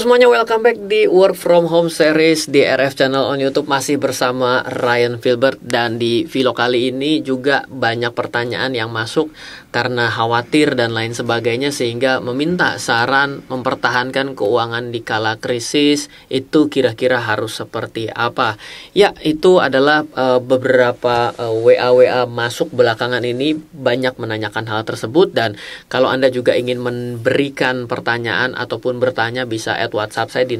semuanya, welcome back di Work From Home Series di RF Channel on YouTube masih bersama Ryan Filbert dan di vlog kali ini juga banyak pertanyaan yang masuk karena khawatir dan lain sebagainya sehingga meminta saran mempertahankan keuangan di kala krisis itu kira-kira harus seperti apa. Ya, itu adalah uh, beberapa eh, WA-WA masuk belakangan ini banyak menanyakan hal tersebut dan kalau Anda juga ingin memberikan pertanyaan ataupun bertanya bisa add WhatsApp saya di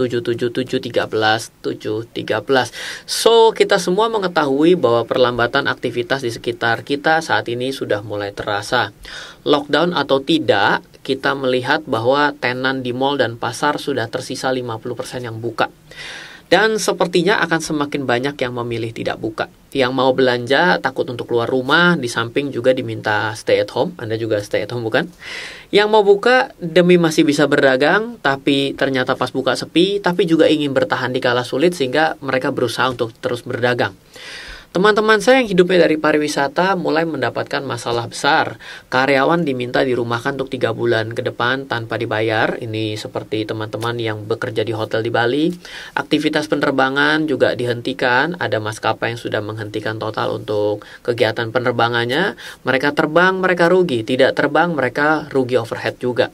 089777131713. So, kita semua mengetahui bahwa perlambatan aktivitas di sekitar kita saat ini sudah mulai terasa. Lockdown atau tidak, kita melihat bahwa tenan di mall dan pasar sudah tersisa 50% yang buka. Dan sepertinya akan semakin banyak yang memilih tidak buka. Yang mau belanja takut untuk keluar rumah, di samping juga diminta stay at home. Anda juga stay at home bukan? Yang mau buka demi masih bisa berdagang, tapi ternyata pas buka sepi, tapi juga ingin bertahan di kala sulit sehingga mereka berusaha untuk terus berdagang. Teman-teman saya yang hidupnya dari pariwisata mulai mendapatkan masalah besar. Karyawan diminta dirumahkan untuk tiga bulan ke depan tanpa dibayar. Ini seperti teman-teman yang bekerja di hotel di Bali. Aktivitas penerbangan juga dihentikan. Ada maskapai yang sudah menghentikan total untuk kegiatan penerbangannya. Mereka terbang, mereka rugi. Tidak terbang, mereka rugi overhead juga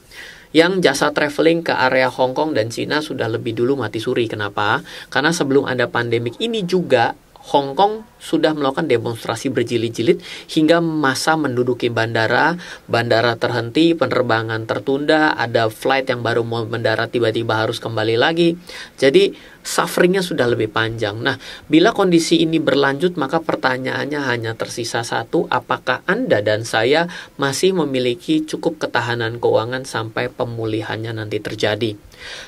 yang jasa traveling ke area Hong Kong dan Cina sudah lebih dulu mati suri. Kenapa? Karena sebelum ada pandemik ini juga Hong Kong sudah melakukan demonstrasi berjilid-jilid hingga masa menduduki bandara, bandara terhenti, penerbangan tertunda, ada flight yang baru mau mendarat tiba-tiba harus kembali lagi. Jadi sufferingnya sudah lebih panjang. Nah, bila kondisi ini berlanjut maka pertanyaannya hanya tersisa satu, apakah Anda dan saya masih memiliki cukup ketahanan keuangan sampai pemulihannya nanti terjadi?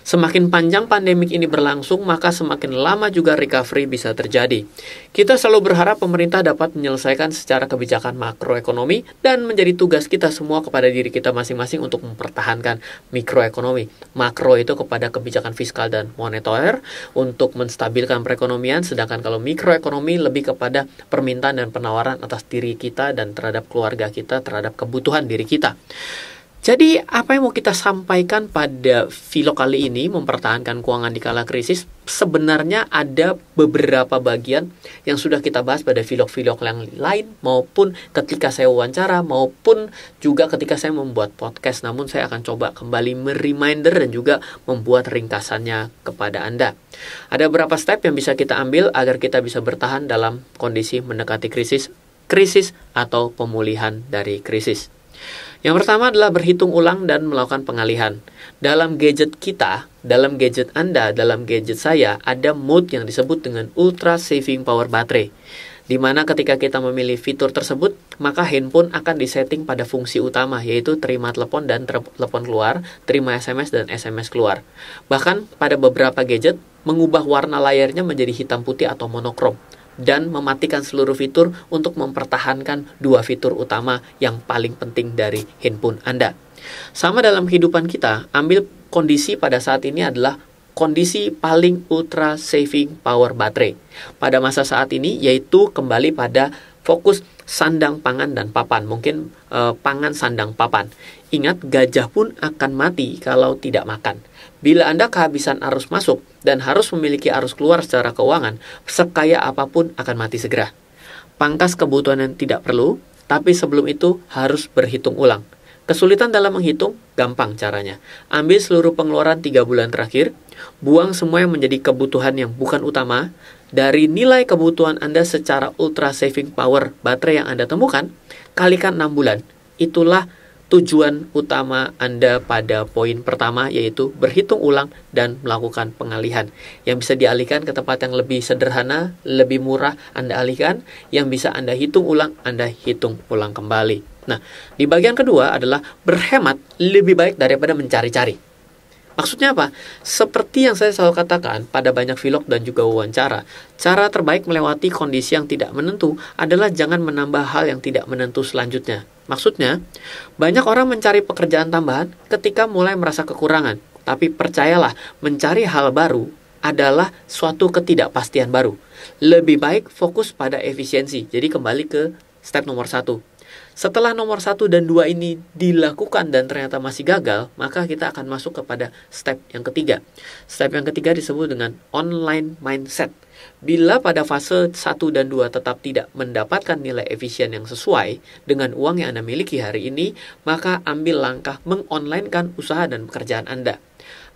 Semakin panjang pandemik ini berlangsung, maka semakin lama juga recovery bisa terjadi. Kita selalu berharap pemerintah dapat menyelesaikan secara kebijakan makroekonomi dan menjadi tugas kita semua kepada diri kita masing-masing untuk mempertahankan mikroekonomi. Makro itu kepada kebijakan fiskal dan moneter untuk menstabilkan perekonomian, sedangkan kalau mikroekonomi lebih kepada permintaan dan penawaran atas diri kita dan terhadap keluarga kita, terhadap kebutuhan diri kita. Jadi apa yang mau kita sampaikan pada vlog kali ini mempertahankan keuangan di kala krisis sebenarnya ada beberapa bagian yang sudah kita bahas pada vlog-vlog yang lain maupun ketika saya wawancara maupun juga ketika saya membuat podcast namun saya akan coba kembali mereminder dan juga membuat ringkasannya kepada Anda. Ada beberapa step yang bisa kita ambil agar kita bisa bertahan dalam kondisi mendekati krisis, krisis atau pemulihan dari krisis. Yang pertama adalah berhitung ulang dan melakukan pengalihan. Dalam gadget kita, dalam gadget Anda, dalam gadget saya, ada mode yang disebut dengan ultra saving power Battery. Di mana ketika kita memilih fitur tersebut, maka handphone akan disetting pada fungsi utama, yaitu terima telepon dan telepon keluar, terima SMS dan SMS keluar. Bahkan pada beberapa gadget, mengubah warna layarnya menjadi hitam putih atau monokrom dan mematikan seluruh fitur untuk mempertahankan dua fitur utama yang paling penting dari handphone Anda. Sama dalam kehidupan kita, ambil kondisi pada saat ini adalah kondisi paling ultra saving power baterai. Pada masa saat ini yaitu kembali pada fokus sandang pangan dan papan. Mungkin e, pangan sandang papan. Ingat gajah pun akan mati kalau tidak makan. Bila Anda kehabisan arus masuk dan harus memiliki arus keluar secara keuangan, sekaya apapun akan mati segera. Pangkas kebutuhan yang tidak perlu, tapi sebelum itu harus berhitung ulang. Kesulitan dalam menghitung? Gampang caranya. Ambil seluruh pengeluaran 3 bulan terakhir, buang semua yang menjadi kebutuhan yang bukan utama, dari nilai kebutuhan Anda secara ultra saving power baterai yang Anda temukan, kalikan 6 bulan. Itulah tujuan utama Anda pada poin pertama yaitu berhitung ulang dan melakukan pengalihan. Yang bisa dialihkan ke tempat yang lebih sederhana, lebih murah Anda alihkan, yang bisa Anda hitung ulang, Anda hitung ulang kembali. Nah, di bagian kedua adalah berhemat lebih baik daripada mencari-cari. Maksudnya apa? Seperti yang saya selalu katakan pada banyak vlog dan juga wawancara, cara terbaik melewati kondisi yang tidak menentu adalah jangan menambah hal yang tidak menentu selanjutnya. Maksudnya, banyak orang mencari pekerjaan tambahan ketika mulai merasa kekurangan. Tapi percayalah, mencari hal baru adalah suatu ketidakpastian baru. Lebih baik fokus pada efisiensi. Jadi kembali ke step nomor satu. Setelah nomor satu dan dua ini dilakukan dan ternyata masih gagal, maka kita akan masuk kepada step yang ketiga. Step yang ketiga disebut dengan online mindset. Bila pada fase 1 dan 2 tetap tidak mendapatkan nilai efisien yang sesuai dengan uang yang Anda miliki hari ini, maka ambil langkah mengonlinekan usaha dan pekerjaan Anda.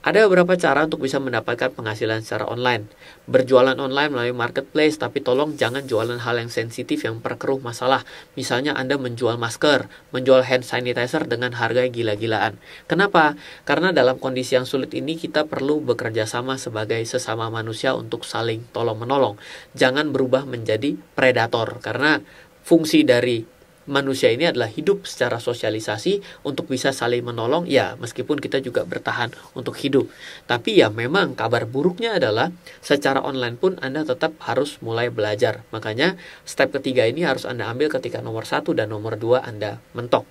Ada beberapa cara untuk bisa mendapatkan penghasilan secara online. Berjualan online melalui marketplace, tapi tolong jangan jualan hal yang sensitif yang perkeruh masalah. Misalnya Anda menjual masker, menjual hand sanitizer dengan harga gila-gilaan. Kenapa? Karena dalam kondisi yang sulit ini kita perlu bekerja sama sebagai sesama manusia untuk saling tolong-menolong. Jangan berubah menjadi predator, karena fungsi dari manusia ini adalah hidup secara sosialisasi untuk bisa saling menolong ya meskipun kita juga bertahan untuk hidup tapi ya memang kabar buruknya adalah secara online pun Anda tetap harus mulai belajar makanya step ketiga ini harus Anda ambil ketika nomor satu dan nomor dua Anda mentok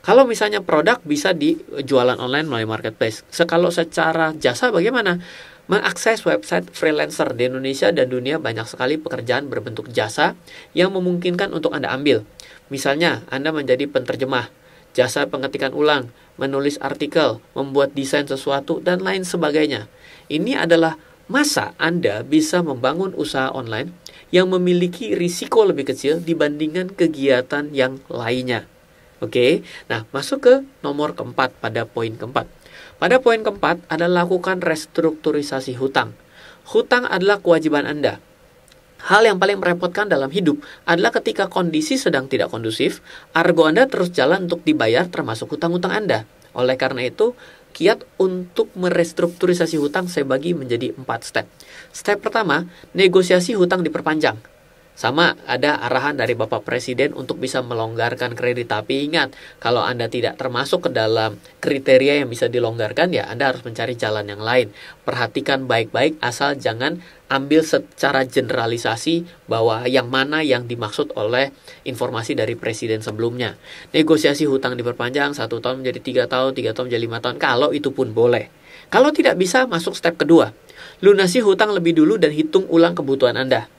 kalau misalnya produk bisa dijualan online melalui marketplace. sekalau secara jasa bagaimana? Mengakses website freelancer di Indonesia dan dunia banyak sekali pekerjaan berbentuk jasa yang memungkinkan untuk Anda ambil. Misalnya, Anda menjadi penterjemah, jasa pengetikan ulang, menulis artikel, membuat desain sesuatu, dan lain sebagainya. Ini adalah masa Anda bisa membangun usaha online yang memiliki risiko lebih kecil dibandingkan kegiatan yang lainnya. Oke, nah masuk ke nomor keempat pada poin keempat. Pada poin keempat, adalah lakukan restrukturisasi hutang. Hutang adalah kewajiban Anda. Hal yang paling merepotkan dalam hidup adalah ketika kondisi sedang tidak kondusif, argo Anda terus jalan untuk dibayar termasuk hutang-hutang Anda. Oleh karena itu, kiat untuk merestrukturisasi hutang saya bagi menjadi empat step. Step pertama, negosiasi hutang diperpanjang. Sama ada arahan dari Bapak Presiden untuk bisa melonggarkan kredit tapi ingat kalau Anda tidak termasuk ke dalam kriteria yang bisa dilonggarkan ya Anda harus mencari jalan yang lain. Perhatikan baik-baik asal jangan ambil secara generalisasi bahwa yang mana yang dimaksud oleh informasi dari presiden sebelumnya. Negosiasi hutang diperpanjang satu tahun menjadi tiga tahun, tiga tahun menjadi lima tahun, kalau itu pun boleh. Kalau tidak bisa, masuk step kedua. Lunasi hutang lebih dulu dan hitung ulang kebutuhan Anda.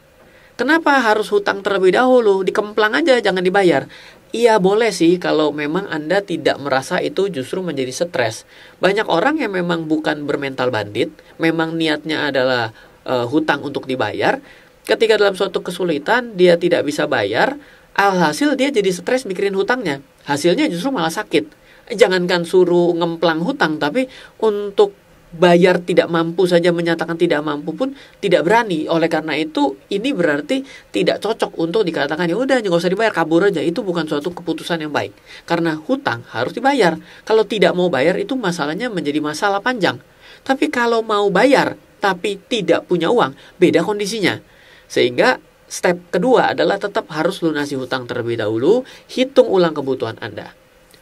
Kenapa harus hutang terlebih dahulu? Dikemplang aja, jangan dibayar. Iya boleh sih kalau memang Anda tidak merasa itu justru menjadi stres. Banyak orang yang memang bukan bermental bandit, memang niatnya adalah e, hutang untuk dibayar. Ketika dalam suatu kesulitan dia tidak bisa bayar, alhasil dia jadi stres mikirin hutangnya. Hasilnya justru malah sakit. Jangankan suruh ngemplang hutang, tapi untuk bayar tidak mampu saja menyatakan tidak mampu pun tidak berani. Oleh karena itu ini berarti tidak cocok untuk dikatakan ya udah nggak usah dibayar kabur aja. Itu bukan suatu keputusan yang baik. Karena hutang harus dibayar. Kalau tidak mau bayar itu masalahnya menjadi masalah panjang. Tapi kalau mau bayar tapi tidak punya uang, beda kondisinya. Sehingga step kedua adalah tetap harus lunasi hutang terlebih dahulu, hitung ulang kebutuhan Anda.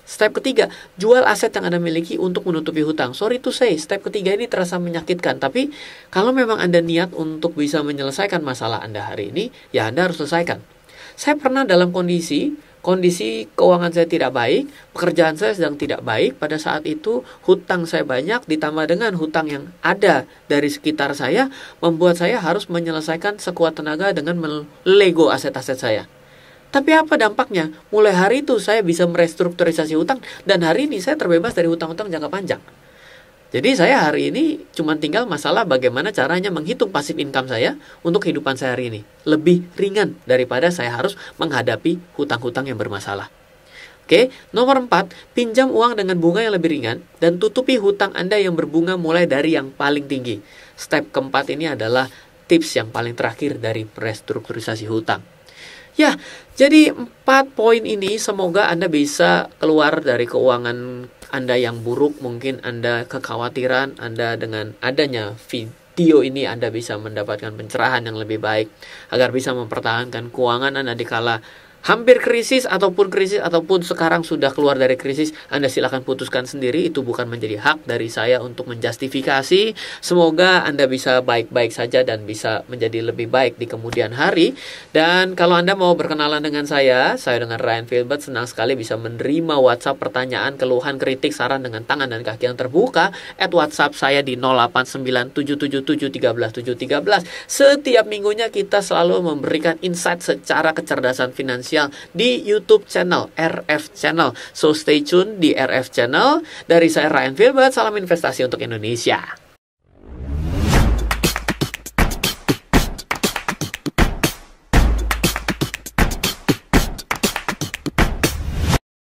Step ketiga, jual aset yang Anda miliki untuk menutupi hutang. Sorry to say, step ketiga ini terasa menyakitkan, tapi kalau memang Anda niat untuk bisa menyelesaikan masalah Anda hari ini, ya Anda harus selesaikan. Saya pernah dalam kondisi kondisi keuangan saya tidak baik, pekerjaan saya sedang tidak baik, pada saat itu hutang saya banyak ditambah dengan hutang yang ada dari sekitar saya membuat saya harus menyelesaikan sekuat tenaga dengan melego aset-aset saya. Tapi apa dampaknya? Mulai hari itu saya bisa merestrukturisasi hutang dan hari ini saya terbebas dari hutang-hutang jangka panjang. Jadi saya hari ini cuma tinggal masalah bagaimana caranya menghitung pasif income saya untuk kehidupan saya hari ini. Lebih ringan daripada saya harus menghadapi hutang-hutang yang bermasalah. Oke, nomor 4, pinjam uang dengan bunga yang lebih ringan dan tutupi hutang Anda yang berbunga mulai dari yang paling tinggi. Step keempat ini adalah tips yang paling terakhir dari restrukturisasi hutang. Ya, jadi empat poin ini semoga Anda bisa keluar dari keuangan Anda yang buruk, mungkin Anda kekhawatiran, Anda dengan adanya video ini Anda bisa mendapatkan pencerahan yang lebih baik agar bisa mempertahankan keuangan Anda di kala hampir krisis ataupun krisis ataupun sekarang sudah keluar dari krisis, Anda silahkan putuskan sendiri itu bukan menjadi hak dari saya untuk menjustifikasi. Semoga Anda bisa baik-baik saja dan bisa menjadi lebih baik di kemudian hari. Dan kalau Anda mau berkenalan dengan saya, saya dengan Ryan Filbert senang sekali bisa menerima WhatsApp pertanyaan, keluhan, kritik, saran dengan tangan dan kaki yang terbuka at WhatsApp saya di 0897771313 Setiap minggunya kita selalu memberikan insight secara kecerdasan finansial siang di YouTube channel RF Channel. So stay tune di RF Channel. Dari saya Ryan Filbert, salam investasi untuk Indonesia.